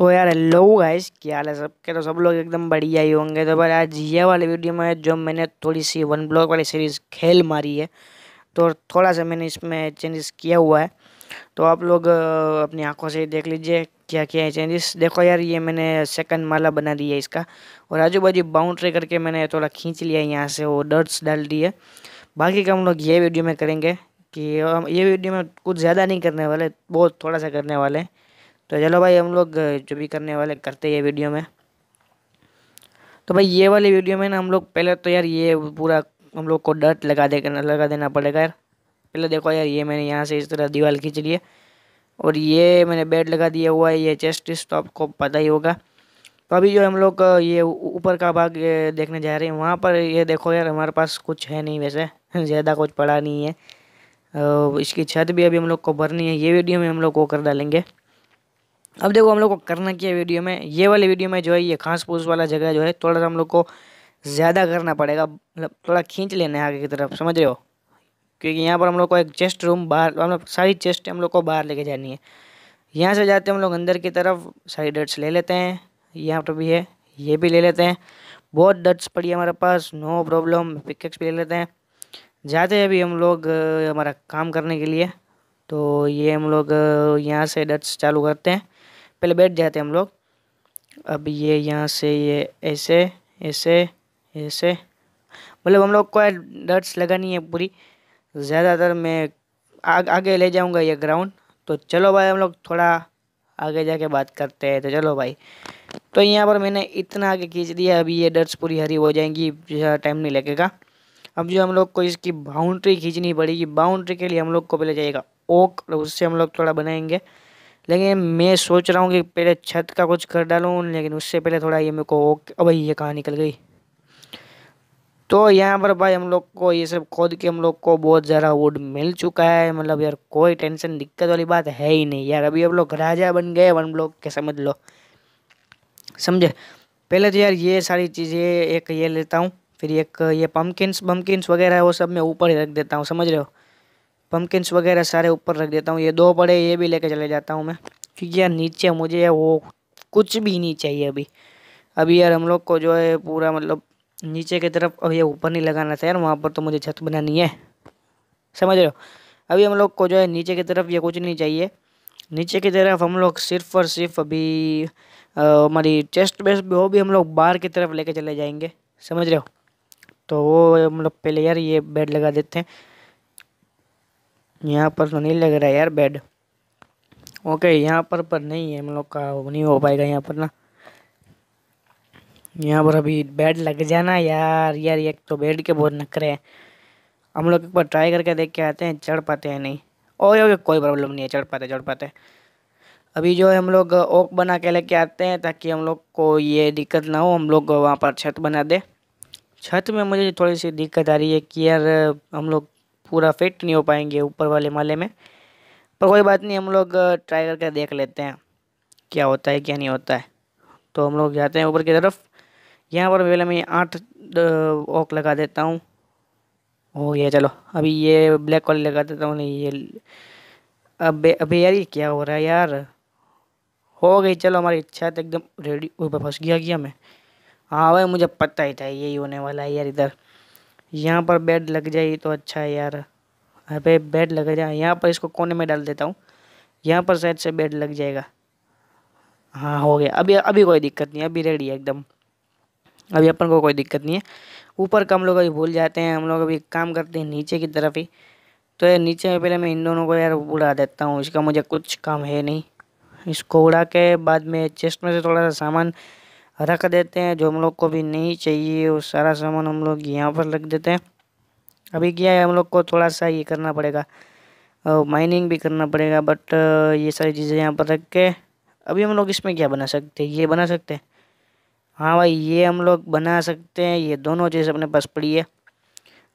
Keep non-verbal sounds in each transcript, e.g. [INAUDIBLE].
तो यार hello guys क्या हाल है सब के तो सब लोग एकदम बढ़िया ही होंगे तो पर आज ये वाले वीडियो में जो मैंने थोड़ी सी वन ब्लॉक वाली सीरीज़ खेल मारी है तो थोड़ा सा मैंने इसमें चेंजेस किया हुआ है तो आप लोग अपनी आंखों से देख लीजिए क्या क्या है चेंजेस देखो यार ये मैंने सेकंड माला बना दिया है इसका और आजू बाजू बाउंड्री करके मैंने थोड़ा खींच लिया है यहाँ से वो डर्ट्स डाल दिए बाकी का हम लोग ये वीडियो में करेंगे कि ये वीडियो में कुछ ज़्यादा नहीं करने वाले बहुत थोड़ा सा करने वाले हैं तो चलो भाई हम लोग जो भी करने वाले करते हैं वीडियो में तो भाई ये वाली वीडियो में ना हम लोग पहले तो यार ये पूरा हम लोग को डट लगा दे लगा देना पड़ेगा यार पहले देखो यार ये मैंने यहाँ से इस तरह दीवार खींच ली है और ये मैंने बेड लगा दिया हुआ है ये चेस्ट तो आपको को पता ही होगा तो अभी जो हम लोग ये ऊपर का भाग देखने जा रहे हैं वहाँ पर ये देखो यार हमारे पास कुछ है नहीं वैसे [LAUGHS] ज़्यादा कुछ पड़ा नहीं है इसकी छत भी अभी हम लोग को भरनी है ये वीडियो में हम लोग वो कर डालेंगे अब देखो हम लोग को करना क्या वीडियो में ये वाले वीडियो में जो है ये खास पूछ वाला जगह जो है थोड़ा सा हम लोग को ज़्यादा करना पड़ेगा मतलब थोड़ा खींच लेना है आगे की तरफ समझ रहे हो क्योंकि यहाँ पर हम लोग को एक चेस्ट रूम बाहर मतलब सारी चेस्ट हम लोग को बाहर लेके जानी है यहाँ से जाते हम लोग अंदर की तरफ सारी डट्स ले लेते हैं यहाँ पर भी है ये भी ले लेते हैं बहुत डट्स पड़ी है हमारे पास नो प्रॉब्लम पिकेक्स भी ले लेते हैं जाते हैं अभी हम लोग हमारा काम करने के लिए तो ये हम लोग यहाँ से डट्स चालू करते हैं पहले बैठ जाते हम लोग अब ये यहाँ से ये ऐसे ऐसे ऐसे मतलब हम लोग को डट्स लगानी है पूरी ज़्यादातर मैं आग, आगे ले जाऊँगा ये ग्राउंड तो चलो भाई हम लोग थोड़ा आगे जाके बात करते हैं तो चलो भाई तो यहाँ पर मैंने इतना आगे खींच दिया अभी ये डट्स पूरी हरी हो जाएंगी टाइम नहीं लगेगा अब जो हम लोग को इसकी बाउंड्री खींचनी पड़ेगी बाउंड्री के लिए हम लोग को पहले जाएगा ओक और उससे हम लोग थोड़ा बनाएंगे लेकिन मैं सोच रहा हूँ कि पहले छत का कुछ कर डालूँ लेकिन उससे पहले थोड़ा ये मेरे को अब ये कहाँ निकल गई तो यहाँ पर भाई हम लोग को ये सब खोद के हम लोग को बहुत ज़्यादा वुड मिल चुका है मतलब यार कोई टेंशन दिक्कत वाली बात है ही नहीं यार अभी हम लोग राजा बन गए वन ब्लॉक के समझ लो समझे पहले तो यार ये सारी चीज़ें एक ये लेता हूँ फिर एक ये पम्पकिंस बम्पकिंस वगैरह वो सब मैं ऊपर ही रख देता हूँ समझ रहे हो पम्पकिन्स वगैरह सारे ऊपर रख देता हूँ ये दो बड़े ये भी लेके चले जाता हूँ मैं क्योंकि यार नीचे मुझे वो कुछ भी नहीं चाहिए अभी अभी यार हम लोग को जो है पूरा मतलब नीचे की तरफ अब ये ऊपर नहीं लगाना था यार वहाँ पर तो मुझे छत बनानी है समझ रहे हो अभी हम लोग को जो है नीचे की तरफ ये कुछ नहीं चाहिए नीचे की तरफ हम लोग सिर्फ और सिर्फ अभी हमारी चेस्ट बेस भी वो भी हम लोग बाहर की तरफ लेके चले जाएंगे समझ रहे हो तो वो हम लोग पहले यार ये बेड लगा देते हैं यहाँ पर तो नहीं लग रहा है यार बेड ओके यहाँ पर पर नहीं है हम लोग का नहीं हो पाएगा यहाँ पर ना यहाँ पर अभी बेड लग जाना यार यार एक तो बेड के बहुत नखरे हैं हम लोग एक बार ट्राई करके देख के आते हैं चढ़ पाते हैं नहीं ओके ओके कोई प्रॉब्लम नहीं है चढ़ पाते चढ़ पाते अभी जो है हम लोग ओक बना के लेके आते हैं ताकि हम लोग को ये दिक्कत ना हो हम लोग वहाँ पर छत बना दे छत में मुझे थोड़ी सी दिक्कत आ रही है कि यार हम लोग पूरा फिट नहीं हो पाएंगे ऊपर वाले माले में पर कोई बात नहीं हम लोग ट्राई करके देख लेते हैं क्या होता है क्या नहीं होता है तो हम लोग जाते हैं ऊपर की तरफ यहाँ पर पहले मैं आठ ओक लगा देता हूँ ओ ये चलो अभी ये ब्लैक वाली लगा देता हूँ नहीं ये अब अभी यार ये क्या हो रहा है यार हो गई चलो हमारी इच्छा तो एकदम रेडी ऊपर फंस गया गया मैं हाँ भाई मुझे पता ही था यही होने वाला है यार इधर यहाँ पर बेड लग जाए तो अच्छा है यार अबे बेड लग जाए यहाँ पर इसको कोने में डाल देता हूँ यहाँ पर शायद से बेड लग जाएगा हाँ हो गया अभी अभी कोई दिक्कत नहीं अभी रेडी है एकदम अभी अपन को कोई दिक्कत नहीं है ऊपर का हम लोग अभी भूल जाते हैं हम लोग अभी काम करते हैं नीचे की तरफ ही तो यार नीचे में पहले मैं इन दोनों को यार उड़ा देता हूँ इसका मुझे कुछ काम है नहीं इसको उड़ा के बाद में चेस्ट में से थोड़ा सा सामान रख देते हैं जो हम लोग को भी नहीं चाहिए वो सारा सामान हम लोग यहाँ पर रख देते हैं अभी क्या है हम लोग को थोड़ा सा ये करना पड़ेगा माइनिंग भी करना पड़ेगा बट ये सारी चीज़ें यहाँ पर रख के अभी हम लोग इसमें क्या बना सकते हैं ये बना सकते हैं हाँ भाई ये हम लोग बना सकते हैं ये दोनों चीज़ अपने पास पड़ी है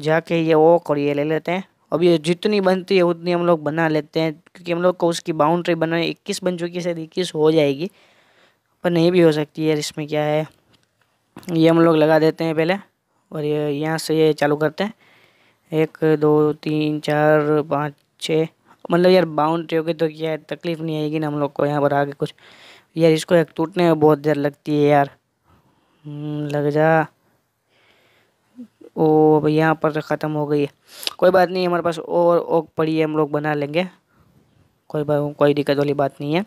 जाके ये ओक और ये ले लेते हैं अब ये जितनी बनती है उतनी हम लोग बना लेते हैं क्योंकि हम लोग को उसकी बाउंड्री बनाए इक्कीस बन चुकी है शायद इक्कीस हो जाएगी पर नहीं भी हो सकती यार इसमें क्या है ये हम लोग लगा देते हैं पहले और ये यहाँ से ये चालू करते हैं एक दो तीन चार पाँच छः मतलब यार बाउंड्री होगी तो क्या है तकलीफ़ नहीं आएगी ना हम लोग को यहाँ पर आगे कुछ यार इसको एक टूटने में बहुत देर लगती है यार हम्म, लग जा ओ अब यहाँ पर तो ख़त्म हो गई है कोई बात नहीं हमारे पास और ओक पड़ी है हम लोग बना लेंगे कोई कोई दिक्कत वाली बात नहीं है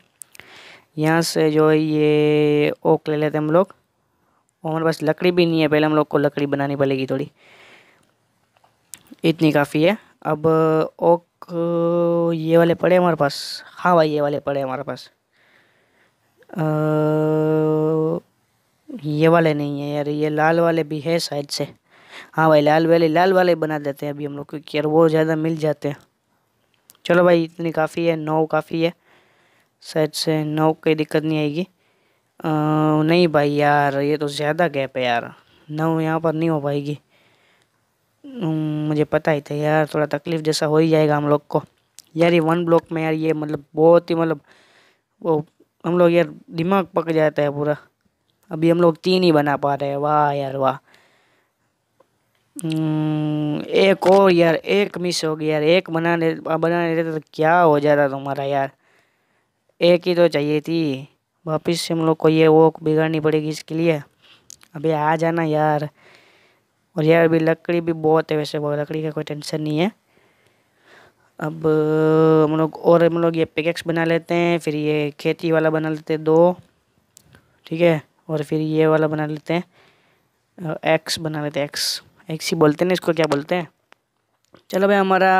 यहाँ से जो है ये ओक ले लेते हैं हम लोग और हमारे पास लकड़ी भी नहीं है पहले हम लोग को लकड़ी बनानी पड़ेगी थोड़ी इतनी काफ़ी है अब ओक ये वाले पड़े हमारे पास हाँ भाई ये वाले पड़े हमारे पास आ, ये वाले नहीं है यार ये लाल वाले भी है साइड से हाँ भाई लाल वाले लाल वाले बना देते हैं अभी हम लोग क्योंकि यार वो ज़्यादा मिल जाते हैं चलो भाई इतनी काफ़ी है नौ काफ़ी है शायद से नौ कोई दिक्कत नहीं आएगी आ, नहीं भाई यार ये तो ज़्यादा गैप है यार नौ यहाँ पर नहीं हो पाएगी मुझे पता ही था यार थोड़ा तकलीफ़ जैसा हो ही जाएगा हम लोग को यार ये वन ब्लॉक में यार ये मतलब बहुत ही मतलब वो हम लोग यार दिमाग पक जाता है पूरा अभी हम लोग तीन ही बना पा रहे हैं वाह यार वाह एक और यार एक मिस हो गया यार एक बनाने बनाने रहता तो क्या हो जाता तुम्हारा यार एक ही तो चाहिए थी वापस से हम लोग को ये वो बिगाड़नी पड़ेगी इसके लिए अभी आ जाना यार और यार अभी लकड़ी भी बहुत है वैसे बहुत लकड़ी का कोई टेंशन नहीं है अब हम लोग और हम लोग ये पिकेक्स बना लेते हैं फिर ये खेती वाला बना लेते हैं दो ठीक है और फिर ये वाला बना लेते हैं एक्स बना लेते हैं एक्स एक्स ही बोलते हैं इसको क्या बोलते हैं चलो भाई हमारा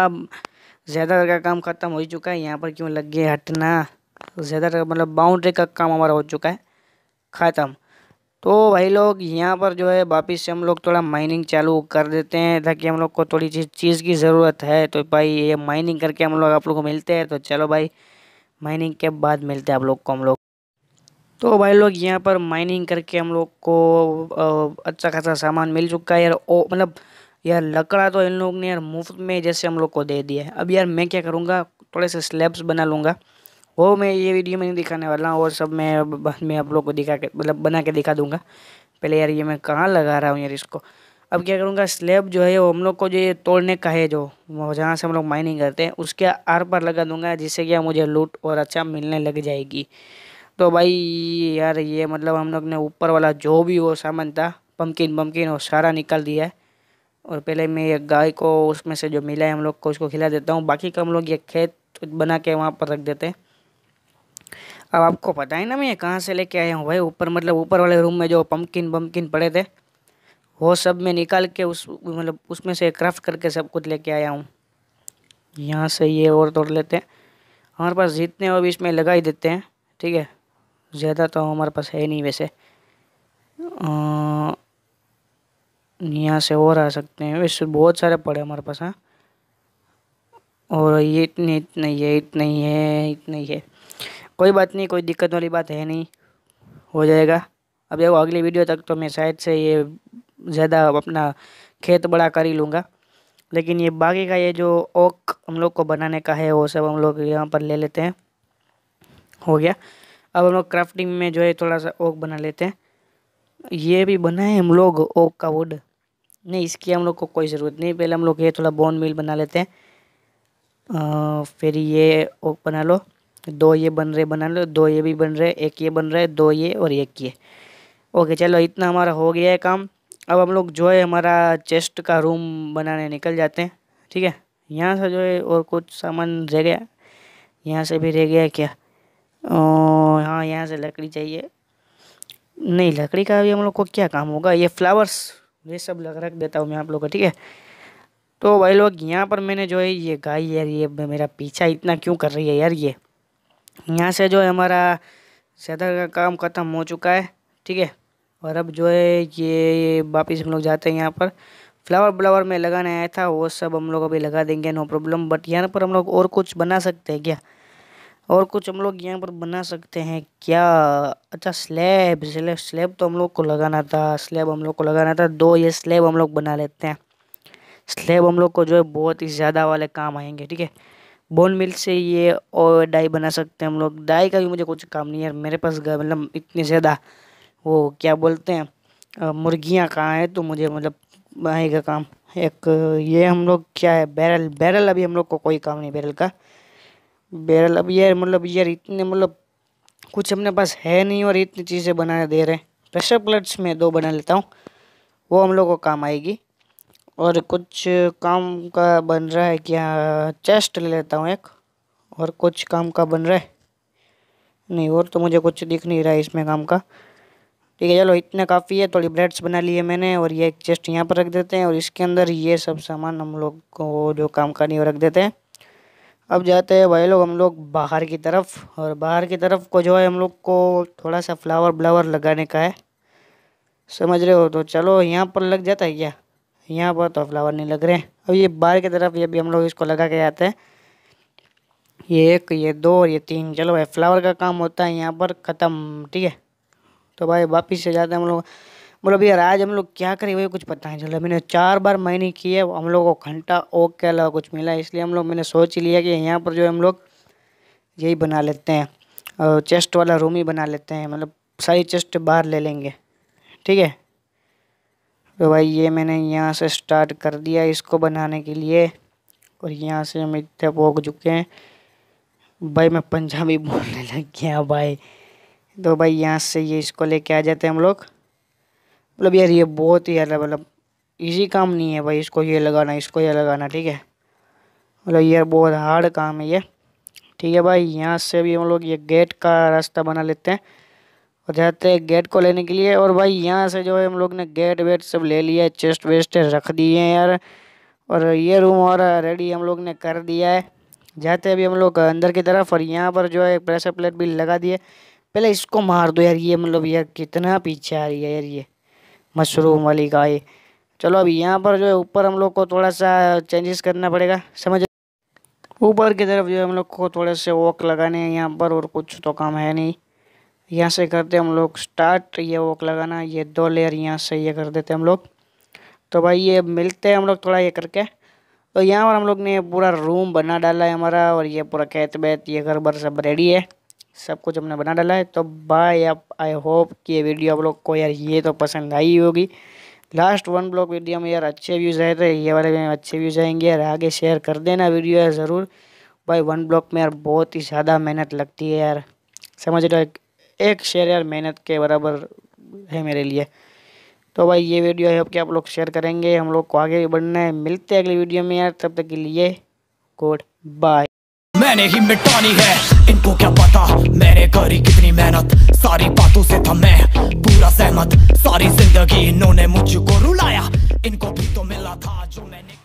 ज़्यादातर का काम ख़त्म हो ही चुका है यहाँ पर क्यों लग गए हटना ज़्यादा मतलब बाउंड्री का काम हमारा हो चुका है ख़त्म तो भाई लोग यहाँ पर जो है वापस से हम लोग थोड़ा माइनिंग चालू कर देते हैं ताकि हम लोग को थोड़ी चीज़ चीज़ की ज़रूरत है तो भाई ये माइनिंग करके हम लोग आप लोग को मिलते हैं तो चलो भाई माइनिंग के बाद मिलते हैं आप लोग को हम लोग तो भाई लोग यहाँ पर माइनिंग करके हम लोग को अच्छा खासा सामान मिल चुका है यार ओ मतलब यार लकड़ा तो इन लोग ने यार मुफ्त में जैसे हम लोग को दे दिया है अब यार मैं क्या करूँगा थोड़े से स्लैब्स बना लूँगा वो मैं ये वीडियो में नहीं दिखाने वाला हूँ वो सब मैं बाद में आप लोग को दिखा के मतलब बना के दिखा दूँगा पहले यार ये मैं कहाँ लगा रहा हूँ यार इसको अब क्या करूँगा स्लेब जो है वो हम लोग को जो ये तोड़ने का है जो जहाँ से हम लोग माइनिंग करते हैं उसके आर पर लगा दूँगा जिससे क्या मुझे लूट और अच्छा मिलने लग जाएगी तो भाई यार ये मतलब हम लोग ने ऊपर वाला जो भी वो सामान था पम्पकिन पम्पकिन वो सारा निकाल दिया है और पहले मैं ये गाय को उसमें से जो मिला है हम लोग को उसको खिला देता हूँ बाकी का हम लोग ये खेत बना के वहाँ पर रख देते हैं अब आपको पता है ना मैं कहाँ से लेके आया हूँ भाई ऊपर मतलब ऊपर वाले रूम में जो पम्पकिन पम्पकिन पड़े थे वो सब मैं निकाल के उस मतलब उसमें से क्राफ्ट करके सब कुछ लेके आया हूँ यहाँ से ये और तोड़ लेते हैं हमारे पास जितने वो भी इसमें लगा ही देते हैं ठीक है ज़्यादा तो हमारे पास है नहीं वैसे यहाँ से और आ सकते हैं वैसे बहुत सारे पड़े हमारे पास हाँ और ये इतने इतने ही है इतने ही है इतने ही है कोई बात नहीं कोई दिक्कत वाली बात है नहीं हो जाएगा अब देखो अगली वीडियो तक तो मैं शायद से ये ज़्यादा अपना खेत बड़ा कर ही लूँगा लेकिन ये बाकी का ये जो ओक हम लोग को बनाने का है वो सब हम लोग यहाँ पर ले लेते हैं हो गया अब हम लोग क्राफ्टिंग में जो है थोड़ा सा ओक बना लेते हैं ये भी बनाए हम लोग ओक का वुड नहीं इसकी हम लोग को कोई ज़रूरत नहीं पहले हम लोग ये थोड़ा बोन मिल बना लेते हैं आ, फिर ये ओक बना लो दो ये बन रहे बना लो दो ये भी बन रहे एक ये बन रहा है दो ये और एक ये ओके चलो इतना हमारा हो गया है काम अब हम लोग जो है हमारा चेस्ट का रूम बनाने निकल जाते हैं ठीक है यहाँ से जो है और कुछ सामान रह गया यहाँ से भी रह गया क्या हाँ यहाँ से लकड़ी चाहिए नहीं लकड़ी का भी हम लोग को क्या काम होगा ये फ्लावर्स ये सब लग रख देता हूँ मैं आप लोग को ठीक है तो भाई लोग यहाँ पर मैंने जो है ये गाय यार ये मेरा पीछा इतना क्यों कर रही है यार ये यहाँ से जो है हमारा सदर का काम ख़त्म हो चुका है ठीक है और अब जो है ये वापस हम लोग जाते हैं यहाँ पर फ्लावर ब्लावर में लगाने आया था वो सब हम लोग अभी लगा देंगे नो प्रॉब्लम बट यहाँ पर हम लोग और कुछ बना सकते हैं क्या और कुछ हम लोग यहाँ पर बना सकते हैं क्या अच्छा स्लेब स्लेब स्लेब तो हम लोग को लगाना था स्लेब हम लोग को लगाना था दो ये स्लेब हम लोग बना लेते हैं स्लेब हम लोग को जो है बहुत ही ज़्यादा वाले काम आएंगे ठीक है बोन मिल्क से ये और डाई बना सकते हैं हम लोग डाई का भी मुझे कुछ काम नहीं है मेरे पास मतलब इतने ज़्यादा वो क्या बोलते हैं मुर्गियाँ कहाँ हैं तो मुझे मतलब आएगा काम एक ये हम लोग क्या है बैरल बैरल अभी हम लोग को कोई काम नहीं बैरल का बैरल अब यार मतलब यार इतने मतलब कुछ अपने पास है नहीं और इतनी चीज़ें बना दे रहे हैं प्रेशर प्लेट्स में दो बना लेता हूँ वो हम लोग को काम आएगी और कुछ काम का बन रहा है क्या चेस्ट ले लेता हूँ एक और कुछ काम का बन रहा है नहीं और तो मुझे कुछ दिख नहीं रहा है इसमें काम का ठीक है चलो इतना काफ़ी है थोड़ी ब्रेड्स बना लिए मैंने और ये एक चेस्ट यहाँ पर रख देते हैं और इसके अंदर ये सब सामान हम लोग को जो काम का नहीं वो रख देते हैं अब जाते हैं भाई लोग हम लोग बाहर की तरफ और बाहर की तरफ को जो है हम लोग को थोड़ा सा फ्लावर ब्लावर लगाने का है समझ रहे हो तो चलो यहाँ पर लग जाता है क्या यहाँ पर तो फ्लावर नहीं लग रहे हैं अब ये बाहर की तरफ ये भी हम लोग इसको लगा के आते हैं ये एक ये दो और ये तीन चलो भाई फ्लावर का काम होता है यहाँ पर ख़त्म ठीक है तो भाई वापिस से जाते हैं हम लोग बोलो भैया आज हम लोग क्या करें भाई कुछ पता नहीं रहा मैंने चार बार महीने किए हम लोग को घंटा ओक के अलावा कुछ मिला इसलिए हम लोग मैंने सोच ही लिया कि यहाँ पर जो हम लोग यही बना लेते हैं और चेस्ट वाला रूम ही बना लेते हैं मतलब सारी चेस्ट बाहर ले लेंगे ठीक है तो भाई ये मैंने यहाँ से स्टार्ट कर दिया इसको बनाने के लिए और यहाँ से हम इतने भोग चुके हैं भाई मैं पंजाबी [LAUGHS] बोलने लग गया भाई तो भाई यहाँ से ये इसको लेके आ जाते हैं हम लोग मतलब यार ये बहुत ही यार मतलब इजी काम नहीं है भाई इसको ये लगाना इसको ये लगाना ठीक है मतलब यार बहुत हार्ड काम है ये ठीक है भाई यहाँ से भी हम लोग ये गेट का रास्ता बना लेते हैं जाते हैं गेट को लेने के लिए और भाई यहाँ से जो है हम लोग ने गेट वेट सब ले लिया है चेस्ट वेस्ट रख दिए हैं यार और ये रूम और रेडी हम लोग ने कर दिया है जाते अभी हम लोग अंदर की तरफ और यहाँ पर जो है प्रेशर प्लेट भी लगा दिए पहले इसको मार दो यार ये मतलब यार कितना पीछे आ रही है यार ये मशरूम वाली गाय चलो अभी यहाँ पर जो है ऊपर हम लोग को थोड़ा सा चेंजेस करना पड़ेगा समझ ऊपर की तरफ जो है हम लोग को थोड़े से वॉक लगाने हैं यहाँ पर और कुछ तो काम है नहीं यहाँ से करते हम लोग स्टार्ट ये वॉक लगाना ये दो लेयर यहाँ से ये कर देते हम लोग तो भाई ये मिलते हैं हम लोग थोड़ा ये करके तो यहाँ पर हम लोग ने पूरा रूम बना डाला है हमारा और ये पूरा कैत बैत ये घर बर सब रेडी है सब कुछ हमने बना डाला है तो बाय आप आई होप कि ये वीडियो आप लोग को यार ये तो पसंद आई होगी लास्ट वन ब्लॉक वीडियो में यार अच्छे व्यूज़ आए थे ये वाले में अच्छे व्यूज़ आएंगे यार आगे शेयर कर देना वीडियो यार ज़रूर भाई वन ब्लॉक में यार बहुत ही ज़्यादा मेहनत लगती है यार समझ रहे एक शेयर यार मेहनत के बराबर है मेरे लिए तो भाई ये वीडियो है अब कि आप लोग शेयर करेंगे हम लोग को आगे भी बढ़ना है मिलते हैं अगली वीडियो में यार तब तक के लिए गुड बाय मैंने ही मिटानी है इनको क्या पता मैंने करी कितनी मेहनत सारी बातों से था मैं पूरा सहमत सारी जिंदगी इन्होंने मुझको रुलाया इनको भी तो मिला था जो मैंने